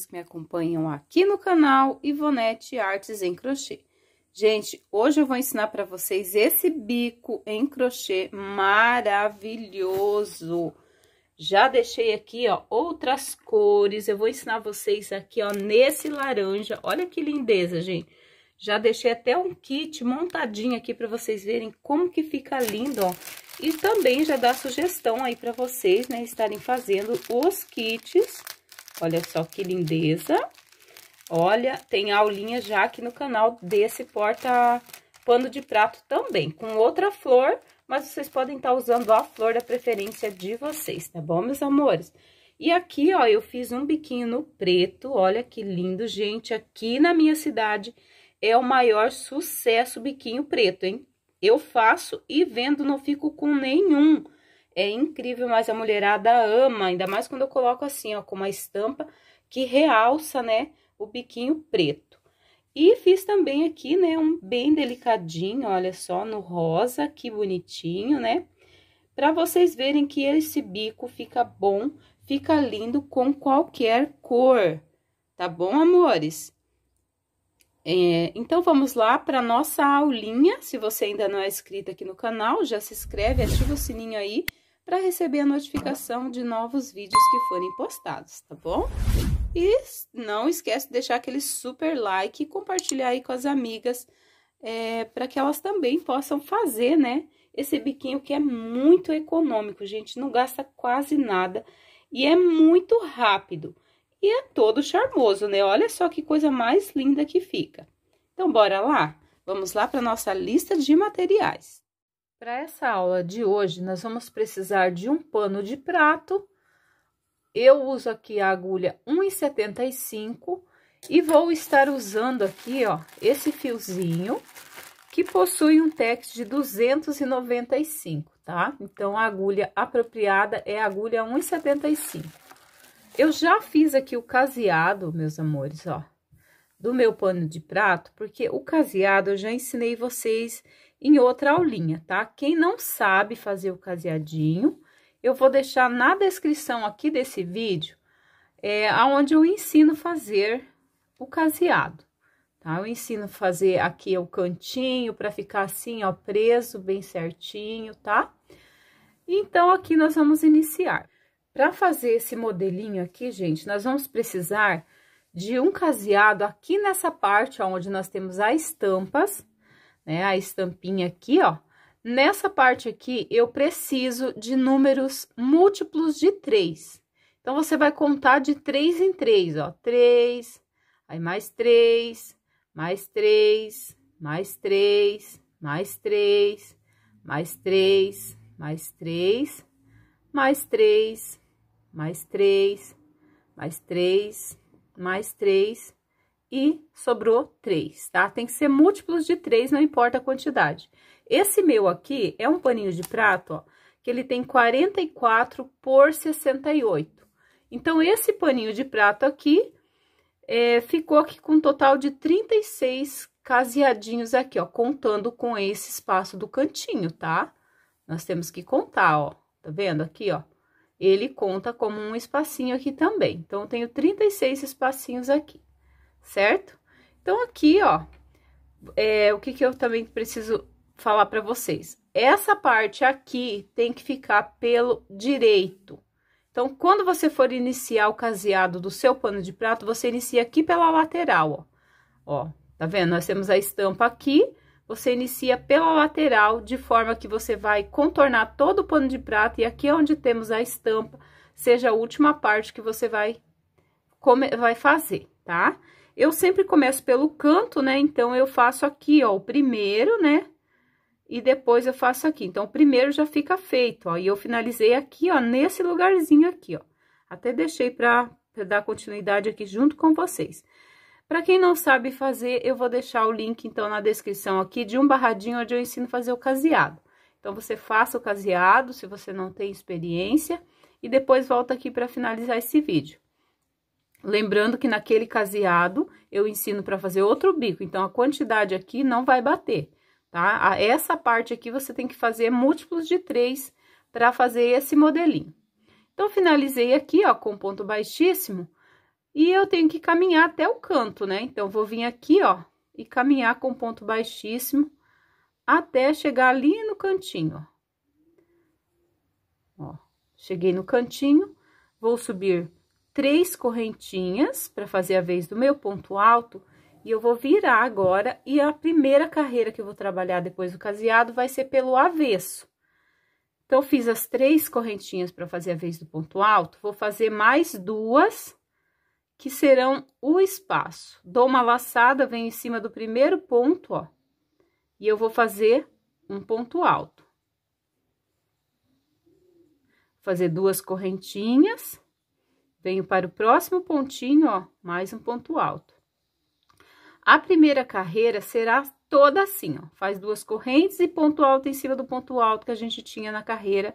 meninas que me acompanham aqui no canal Ivonete Artes em Crochê. Gente, hoje eu vou ensinar para vocês esse bico em crochê maravilhoso. Já deixei aqui, ó, outras cores. Eu vou ensinar vocês aqui, ó, nesse laranja. Olha que lindeza, gente. Já deixei até um kit montadinho aqui para vocês verem como que fica lindo, ó. E também já dá sugestão aí para vocês, né, estarem fazendo os kits Olha só que lindeza. Olha, tem aulinha já aqui no canal desse porta pano de prato também, com outra flor, mas vocês podem estar tá usando a flor da preferência de vocês, tá bom, meus amores? E aqui, ó, eu fiz um biquinho no preto, olha que lindo, gente, aqui na minha cidade é o maior sucesso biquinho preto, hein? Eu faço e vendo, não fico com nenhum, é incrível, mas a mulherada ama, ainda mais quando eu coloco assim, ó, com uma estampa que realça, né, o biquinho preto. E fiz também aqui, né, um bem delicadinho, olha só, no rosa, que bonitinho, né? Pra vocês verem que esse bico fica bom, fica lindo com qualquer cor, tá bom, amores? É, então, vamos lá para nossa aulinha. Se você ainda não é inscrito aqui no canal, já se inscreve, ativa o sininho aí para receber a notificação de novos vídeos que forem postados, tá bom? E não esquece de deixar aquele super like e compartilhar aí com as amigas, é, para que elas também possam fazer, né? Esse biquinho que é muito econômico, gente, não gasta quase nada e é muito rápido. E é todo charmoso, né? Olha só que coisa mais linda que fica. Então, bora lá? Vamos lá para nossa lista de materiais. Para essa aula de hoje, nós vamos precisar de um pano de prato. Eu uso aqui a agulha 1,75 e vou estar usando aqui, ó, esse fiozinho que possui um tex de 295, tá? Então, a agulha apropriada é a agulha 1,75. Eu já fiz aqui o caseado, meus amores, ó, do meu pano de prato, porque o caseado eu já ensinei vocês em outra aulinha, tá? Quem não sabe fazer o caseadinho, eu vou deixar na descrição aqui desse vídeo, é, aonde eu ensino fazer o caseado, tá? Eu ensino fazer aqui o cantinho para ficar assim, ó, preso bem certinho, tá? Então, aqui nós vamos iniciar. Para fazer esse modelinho aqui, gente, nós vamos precisar de um caseado aqui nessa parte onde nós temos as estampas, né? A estampinha aqui, ó. Nessa parte aqui, eu preciso de números múltiplos de 3. Então, você vai contar de 3 em 3, ó. 3, aí mais 3, mais 3, mais 3, mais 3, mais 3, mais 3, mais 3, mais 3, mais 3, mais 3, e sobrou 3, tá? Tem que ser múltiplos de 3, não importa a quantidade. Esse meu aqui é um paninho de prato, ó, que ele tem 44 por 68. Então, esse paninho de prato aqui é, ficou aqui com um total de 36 caseadinhos aqui, ó, contando com esse espaço do cantinho, tá? Nós temos que contar, ó, tá vendo aqui, ó? Ele conta como um espacinho aqui também. Então, eu tenho 36 espacinhos aqui certo? Então, aqui, ó, é, o que, que eu também preciso falar para vocês? Essa parte aqui tem que ficar pelo direito. Então, quando você for iniciar o caseado do seu pano de prato, você inicia aqui pela lateral, ó. Ó, tá vendo? Nós temos a estampa aqui, você inicia pela lateral, de forma que você vai contornar todo o pano de prato, e aqui é onde temos a estampa, seja a última parte que você vai, vai fazer, tá? Tá? Eu sempre começo pelo canto, né? Então, eu faço aqui, ó, o primeiro, né? E depois eu faço aqui. Então, o primeiro já fica feito, ó. E eu finalizei aqui, ó, nesse lugarzinho aqui, ó. Até deixei pra, pra dar continuidade aqui junto com vocês. Para quem não sabe fazer, eu vou deixar o link, então, na descrição aqui de um barradinho onde eu ensino a fazer o caseado. Então, você faça o caseado, se você não tem experiência, e depois volta aqui para finalizar esse vídeo. Lembrando que naquele caseado, eu ensino para fazer outro bico, então a quantidade aqui não vai bater, tá? Essa parte aqui você tem que fazer múltiplos de três para fazer esse modelinho. Então, finalizei aqui, ó, com ponto baixíssimo, e eu tenho que caminhar até o canto, né? Então, vou vir aqui, ó, e caminhar com ponto baixíssimo até chegar ali no cantinho, ó. ó cheguei no cantinho, vou subir três correntinhas para fazer a vez do meu ponto alto. E eu vou virar agora, e a primeira carreira que eu vou trabalhar depois do caseado vai ser pelo avesso. Então, fiz as três correntinhas para fazer a vez do ponto alto, vou fazer mais duas, que serão o espaço. Dou uma laçada, venho em cima do primeiro ponto, ó, e eu vou fazer um ponto alto. Fazer duas correntinhas Venho para o próximo pontinho, ó, mais um ponto alto. A primeira carreira será toda assim, ó. Faz duas correntes e ponto alto em cima do ponto alto que a gente tinha na carreira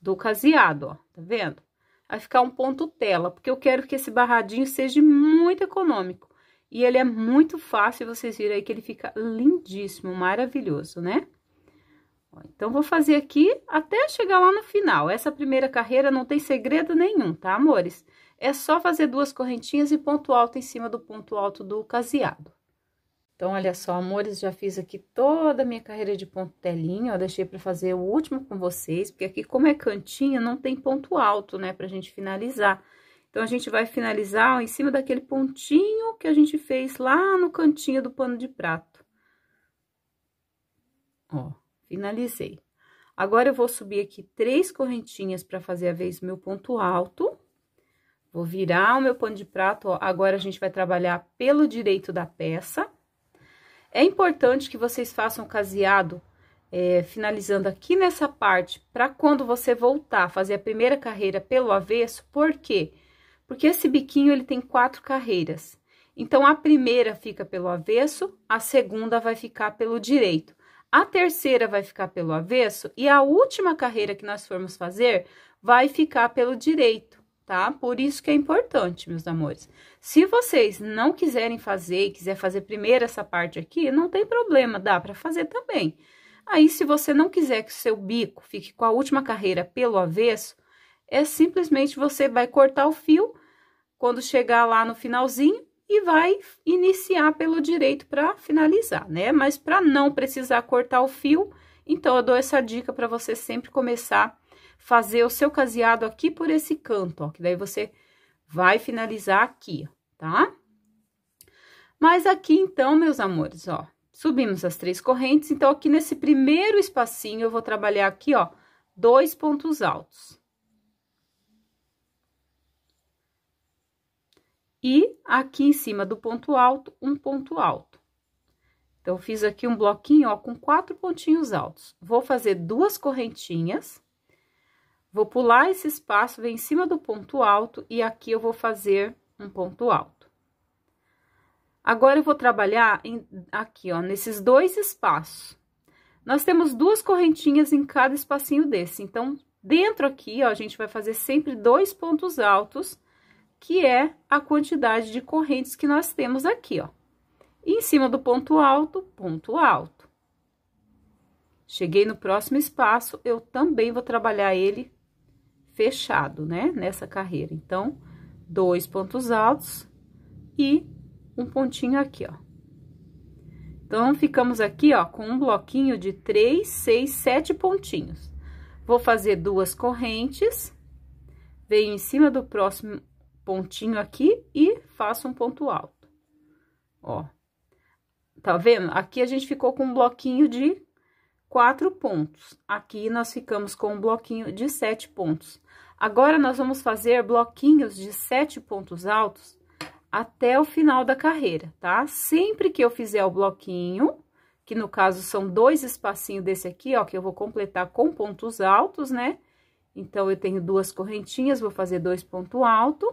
do caseado, ó. Tá vendo? Vai ficar um ponto tela, porque eu quero que esse barradinho seja muito econômico. E ele é muito fácil, vocês viram aí que ele fica lindíssimo, maravilhoso, né? então, vou fazer aqui até chegar lá no final. Essa primeira carreira não tem segredo nenhum, tá, amores? É só fazer duas correntinhas e ponto alto em cima do ponto alto do caseado. Então, olha só, amores, já fiz aqui toda a minha carreira de ponto telinha, ó, deixei para fazer o último com vocês, porque aqui como é cantinho, não tem ponto alto, né, pra gente finalizar. Então, a gente vai finalizar ó, em cima daquele pontinho que a gente fez lá no cantinho do pano de prato. Ó, finalizei. Agora, eu vou subir aqui três correntinhas para fazer a vez meu ponto alto. Vou virar o meu pano de prato, ó, agora a gente vai trabalhar pelo direito da peça. É importante que vocês façam caseado, é, finalizando aqui nessa parte, para quando você voltar a fazer a primeira carreira pelo avesso, por quê? Porque esse biquinho, ele tem quatro carreiras. Então, a primeira fica pelo avesso, a segunda vai ficar pelo direito. A terceira vai ficar pelo avesso e a última carreira que nós formos fazer vai ficar pelo direito tá? Por isso que é importante, meus amores. Se vocês não quiserem fazer e quiser fazer primeiro essa parte aqui, não tem problema, dá para fazer também. Aí, se você não quiser que seu bico fique com a última carreira pelo avesso, é simplesmente você vai cortar o fio quando chegar lá no finalzinho e vai iniciar pelo direito para finalizar, né? Mas para não precisar cortar o fio, então eu dou essa dica para você sempre começar fazer o seu caseado aqui por esse canto, ó, que daí você vai finalizar aqui, tá? Mas aqui, então, meus amores, ó, subimos as três correntes, então, aqui nesse primeiro espacinho, eu vou trabalhar aqui, ó, dois pontos altos. E aqui em cima do ponto alto, um ponto alto. Então, fiz aqui um bloquinho, ó, com quatro pontinhos altos. Vou fazer duas correntinhas. Vou pular esse espaço, vem em cima do ponto alto e aqui eu vou fazer um ponto alto. Agora, eu vou trabalhar em, aqui, ó, nesses dois espaços. Nós temos duas correntinhas em cada espacinho desse, então, dentro aqui, ó, a gente vai fazer sempre dois pontos altos, que é a quantidade de correntes que nós temos aqui, ó. E em cima do ponto alto, ponto alto. Cheguei no próximo espaço, eu também vou trabalhar ele fechado, né? Nessa carreira. Então, dois pontos altos e um pontinho aqui, ó. Então, ficamos aqui, ó, com um bloquinho de três, seis, sete pontinhos. Vou fazer duas correntes, venho em cima do próximo pontinho aqui e faço um ponto alto, ó. Tá vendo? Aqui a gente ficou com um bloquinho de quatro pontos. Aqui, nós ficamos com um bloquinho de sete pontos. Agora, nós vamos fazer bloquinhos de sete pontos altos até o final da carreira, tá? Sempre que eu fizer o bloquinho, que no caso são dois espacinhos desse aqui, ó, que eu vou completar com pontos altos, né? Então, eu tenho duas correntinhas, vou fazer dois pontos altos.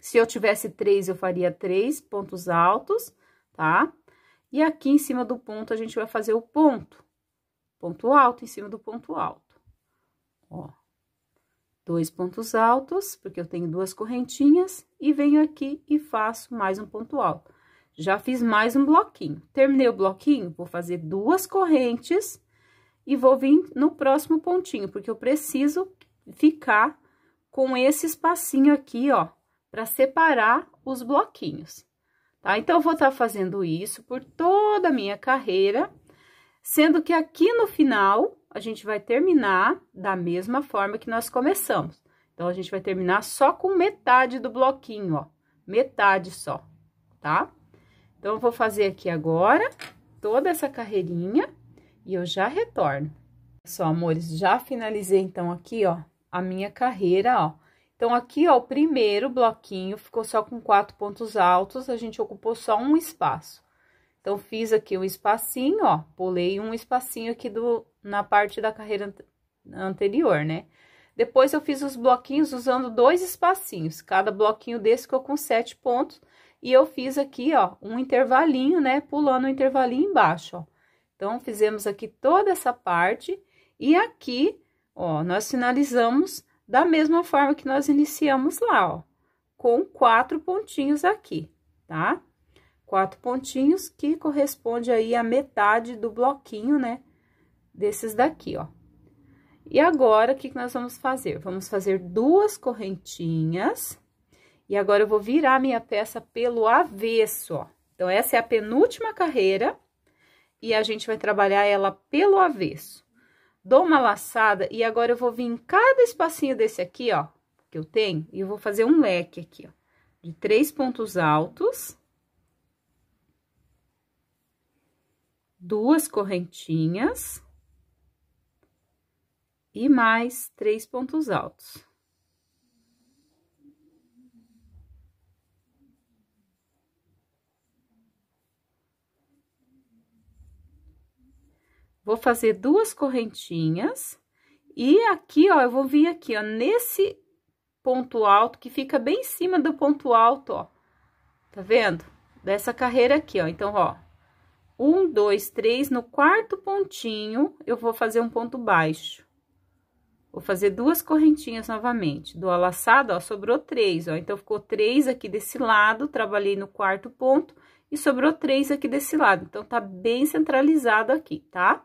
Se eu tivesse três, eu faria três pontos altos, tá? E aqui em cima do ponto, a gente vai fazer o ponto ponto alto em cima do ponto alto. Ó, dois pontos altos, porque eu tenho duas correntinhas, e venho aqui e faço mais um ponto alto. Já fiz mais um bloquinho. Terminei o bloquinho, vou fazer duas correntes e vou vir no próximo pontinho, porque eu preciso ficar com esse espacinho aqui, ó, para separar os bloquinhos, tá? Então, eu vou estar tá fazendo isso por toda a minha carreira sendo que aqui no final a gente vai terminar da mesma forma que nós começamos. Então, a gente vai terminar só com metade do bloquinho, ó, metade só, tá? Então, eu vou fazer aqui agora toda essa carreirinha e eu já retorno. Só, amores, já finalizei, então, aqui, ó, a minha carreira, ó. Então, aqui, ó, o primeiro bloquinho ficou só com quatro pontos altos, a gente ocupou só um espaço. Então, fiz aqui um espacinho, ó, pulei um espacinho aqui do, na parte da carreira anterior, né? Depois, eu fiz os bloquinhos usando dois espacinhos, cada bloquinho desse ficou com sete pontos. E eu fiz aqui, ó, um intervalinho, né, pulando o um intervalinho embaixo, ó. Então, fizemos aqui toda essa parte. E aqui, ó, nós finalizamos da mesma forma que nós iniciamos lá, ó, com quatro pontinhos aqui, tá? Tá? quatro pontinhos, que corresponde aí a metade do bloquinho, né? Desses daqui, ó. E agora, o que, que nós vamos fazer? Vamos fazer duas correntinhas. E agora, eu vou virar minha peça pelo avesso, ó. Então, essa é a penúltima carreira. E a gente vai trabalhar ela pelo avesso. Dou uma laçada e agora eu vou vir em cada espacinho desse aqui, ó, que eu tenho. E eu vou fazer um leque aqui, ó, de três pontos altos. duas correntinhas e mais três pontos altos. Vou fazer duas correntinhas e aqui, ó, eu vou vir aqui, ó, nesse ponto alto que fica bem em cima do ponto alto, ó. Tá vendo? Dessa carreira aqui, ó. Então, ó, um, dois, três, no quarto pontinho, eu vou fazer um ponto baixo. Vou fazer duas correntinhas novamente. Do alaçado, ó, sobrou três, ó. Então, ficou três aqui desse lado, trabalhei no quarto ponto e sobrou três aqui desse lado. Então, tá bem centralizado aqui, tá?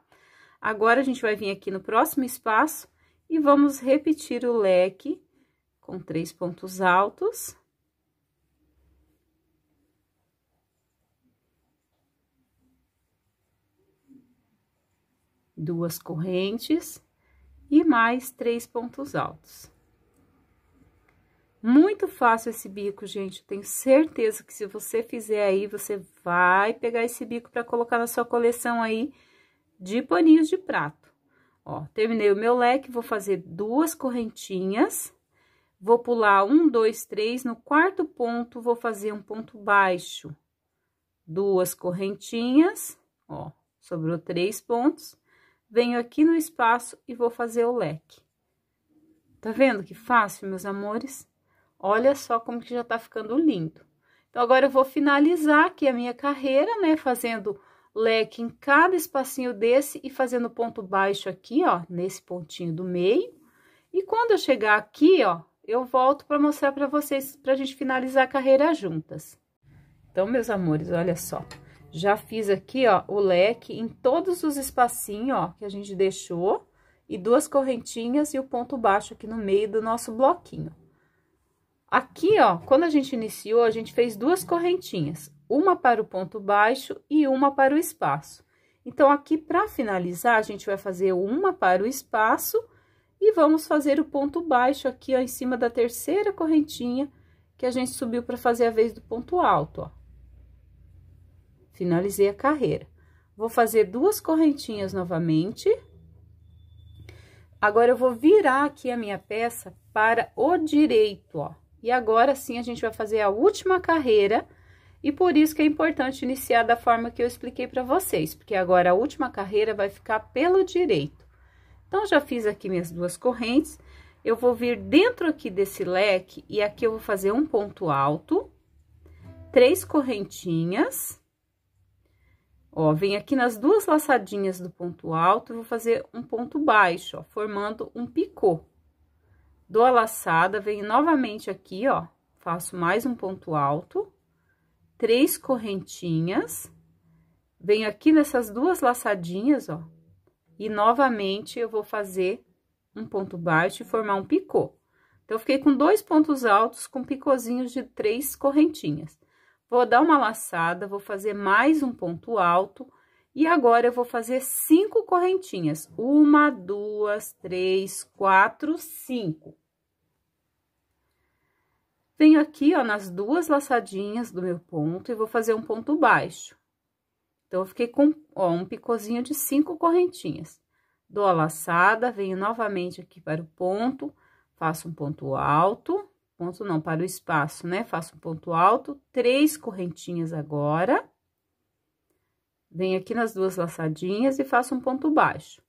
Agora, a gente vai vir aqui no próximo espaço e vamos repetir o leque com três pontos altos. duas correntes e mais três pontos altos. Muito fácil esse bico, gente. tenho certeza que se você fizer aí, você vai pegar esse bico para colocar na sua coleção aí de paninhos de prato. Ó, terminei o meu leque, vou fazer duas correntinhas, vou pular um, dois, três, no quarto ponto vou fazer um ponto baixo, duas correntinhas, ó, sobrou três pontos, venho aqui no espaço e vou fazer o leque. Tá vendo que fácil, meus amores? Olha só como que já tá ficando lindo. Então, agora eu vou finalizar aqui a minha carreira, né, fazendo leque em cada espacinho desse e fazendo ponto baixo aqui, ó, nesse pontinho do meio. E quando eu chegar aqui, ó, eu volto para mostrar para vocês, para a gente finalizar a carreira juntas. Então, meus amores, olha só. Já fiz aqui, ó, o leque em todos os espacinhos, ó, que a gente deixou. E duas correntinhas e o ponto baixo aqui no meio do nosso bloquinho. Aqui, ó, quando a gente iniciou, a gente fez duas correntinhas. Uma para o ponto baixo e uma para o espaço. Então, aqui, para finalizar, a gente vai fazer uma para o espaço e vamos fazer o ponto baixo aqui, ó, em cima da terceira correntinha que a gente subiu para fazer a vez do ponto alto, ó. Finalizei a carreira. Vou fazer duas correntinhas novamente. Agora, eu vou virar aqui a minha peça para o direito, ó. E agora, sim, a gente vai fazer a última carreira, e por isso que é importante iniciar da forma que eu expliquei para vocês, porque agora a última carreira vai ficar pelo direito. Então, já fiz aqui minhas duas correntes, eu vou vir dentro aqui desse leque, e aqui eu vou fazer um ponto alto, três correntinhas Ó, vem aqui nas duas laçadinhas do ponto alto, vou fazer um ponto baixo, ó, formando um picô. Dou a laçada, venho novamente aqui, ó, faço mais um ponto alto, três correntinhas, venho aqui nessas duas laçadinhas, ó, e novamente eu vou fazer um ponto baixo e formar um picô. Então, eu fiquei com dois pontos altos com picôzinhos de três correntinhas. Vou dar uma laçada, vou fazer mais um ponto alto. E agora, eu vou fazer cinco correntinhas. Uma, duas, três, quatro, cinco. Venho aqui, ó, nas duas laçadinhas do meu ponto e vou fazer um ponto baixo. Então, eu fiquei com, ó, um picozinho de cinco correntinhas. Dou a laçada, venho novamente aqui para o ponto, faço um ponto alto ponto não, para o espaço, né? Faço um ponto alto, três correntinhas agora. Venho aqui nas duas laçadinhas e faço um ponto baixo.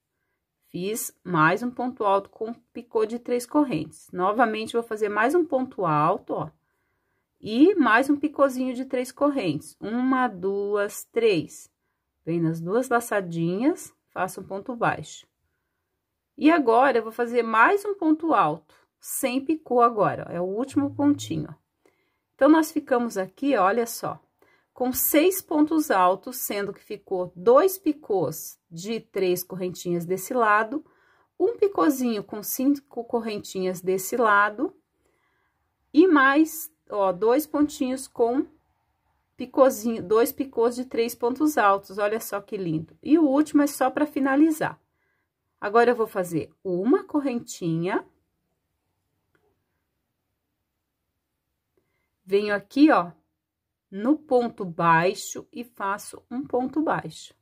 Fiz mais um ponto alto com picô de três correntes. Novamente, vou fazer mais um ponto alto, ó. E mais um picôzinho de três correntes. Uma, duas, três. Venho nas duas laçadinhas, faço um ponto baixo. E agora, eu vou fazer mais um ponto alto sem picô agora, ó, é o último pontinho. Então, nós ficamos aqui, olha só, com seis pontos altos, sendo que ficou dois picôs de três correntinhas desse lado, um picôzinho com cinco correntinhas desse lado, e mais, ó, dois pontinhos com picôzinho, dois picôs de três pontos altos, olha só que lindo. E o último é só para finalizar. Agora, eu vou fazer uma correntinha venho aqui, ó, no ponto baixo e faço um ponto baixo.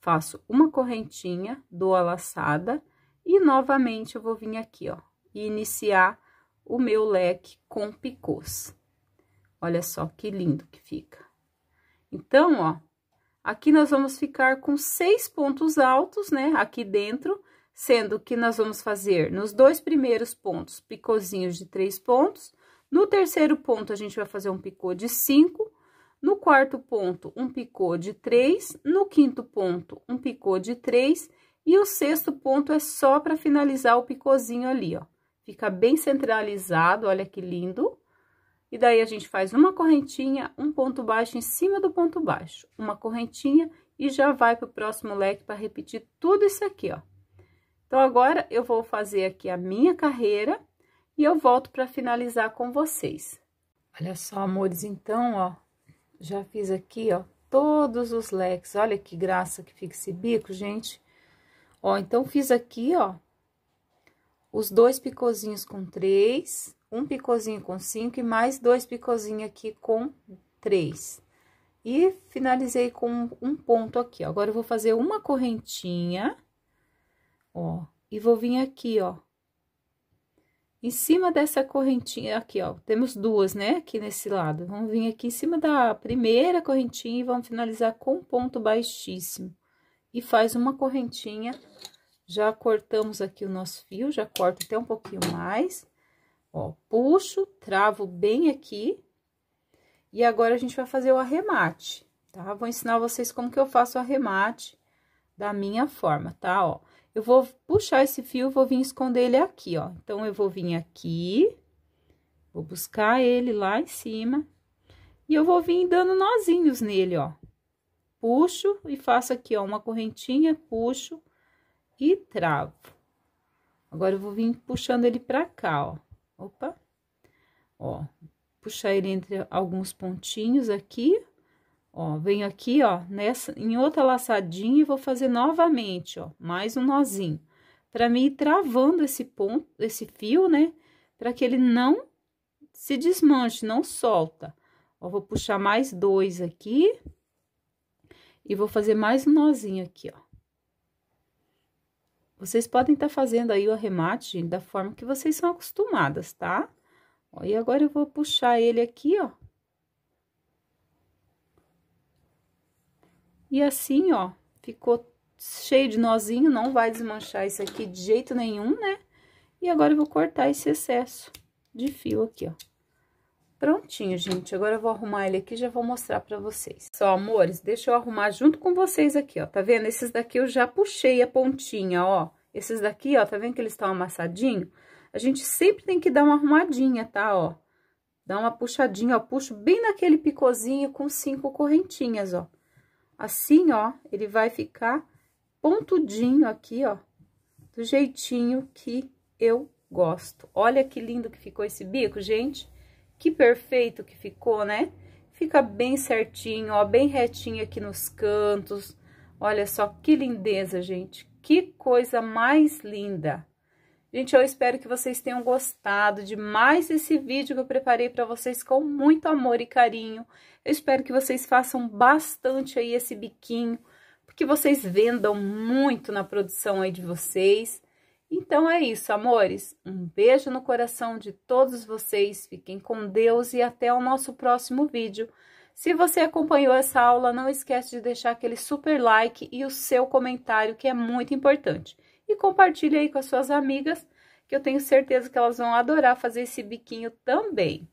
Faço uma correntinha, dou a laçada e novamente eu vou vir aqui, ó, e iniciar o meu leque com picôs. Olha só que lindo que fica. Então, ó, aqui nós vamos ficar com seis pontos altos, né, aqui dentro, sendo que nós vamos fazer nos dois primeiros pontos picôzinhos de três pontos no terceiro ponto, a gente vai fazer um picô de cinco, No quarto ponto, um picô de três, No quinto ponto, um picô de três E o sexto ponto é só para finalizar o picôzinho ali, ó. Fica bem centralizado, olha que lindo. E daí, a gente faz uma correntinha, um ponto baixo em cima do ponto baixo. Uma correntinha e já vai pro próximo leque para repetir tudo isso aqui, ó. Então, agora, eu vou fazer aqui a minha carreira e eu volto para finalizar com vocês. Olha só, amores, então, ó, já fiz aqui, ó, todos os leques. Olha que graça que fica esse bico, gente. Ó, então, fiz aqui, ó, os dois picozinhos com três, um picozinho com cinco e mais dois picozinhos aqui com três. E finalizei com um ponto aqui, ó. Agora, eu vou fazer uma correntinha, ó, e vou vir aqui, ó, em cima dessa correntinha, aqui, ó, temos duas, né, aqui nesse lado. Vamos vir aqui em cima da primeira correntinha e vamos finalizar com um ponto baixíssimo. E faz uma correntinha, já cortamos aqui o nosso fio, já corto até um pouquinho mais. Ó, puxo, travo bem aqui. E agora, a gente vai fazer o arremate, tá? Vou ensinar vocês como que eu faço o arremate da minha forma, tá? Ó, eu vou puxar esse fio, vou vir esconder ele aqui, ó. Então, eu vou vir aqui, vou buscar ele lá em cima, e eu vou vir dando nozinhos nele, ó. Puxo e faço aqui, ó, uma correntinha, puxo e travo. Agora, eu vou vir puxando ele pra cá, ó. Opa! Ó, puxar ele entre alguns pontinhos aqui, Ó, venho aqui, ó, nessa, em outra laçadinha e vou fazer novamente, ó, mais um nozinho. Pra mim, travando esse ponto, esse fio, né, pra que ele não se desmanche, não solta. Ó, vou puxar mais dois aqui e vou fazer mais um nozinho aqui, ó. Vocês podem estar tá fazendo aí o arremate da forma que vocês são acostumadas, tá? Ó, e agora eu vou puxar ele aqui, ó, E assim, ó, ficou cheio de nozinho, não vai desmanchar isso aqui de jeito nenhum, né? E agora eu vou cortar esse excesso de fio aqui, ó. Prontinho, gente. Agora eu vou arrumar ele aqui e já vou mostrar pra vocês. Só, amores, deixa eu arrumar junto com vocês aqui, ó. Tá vendo? Esses daqui eu já puxei a pontinha, ó. Esses daqui, ó, tá vendo que eles estão amassadinhos? A gente sempre tem que dar uma arrumadinha, tá, ó. Dá uma puxadinha, ó, puxo bem naquele picozinho com cinco correntinhas, ó. Assim, ó, ele vai ficar pontudinho aqui, ó, do jeitinho que eu gosto. Olha que lindo que ficou esse bico, gente. Que perfeito que ficou, né? Fica bem certinho, ó, bem retinho aqui nos cantos. Olha só que lindeza, gente. Que coisa mais linda. Gente, eu espero que vocês tenham gostado de mais esse vídeo que eu preparei para vocês com muito amor e carinho. Eu espero que vocês façam bastante aí esse biquinho, porque vocês vendam muito na produção aí de vocês. Então é isso, amores. Um beijo no coração de todos vocês. Fiquem com Deus e até o nosso próximo vídeo. Se você acompanhou essa aula, não esquece de deixar aquele super like e o seu comentário, que é muito importante e compartilhe aí com as suas amigas, que eu tenho certeza que elas vão adorar fazer esse biquinho também.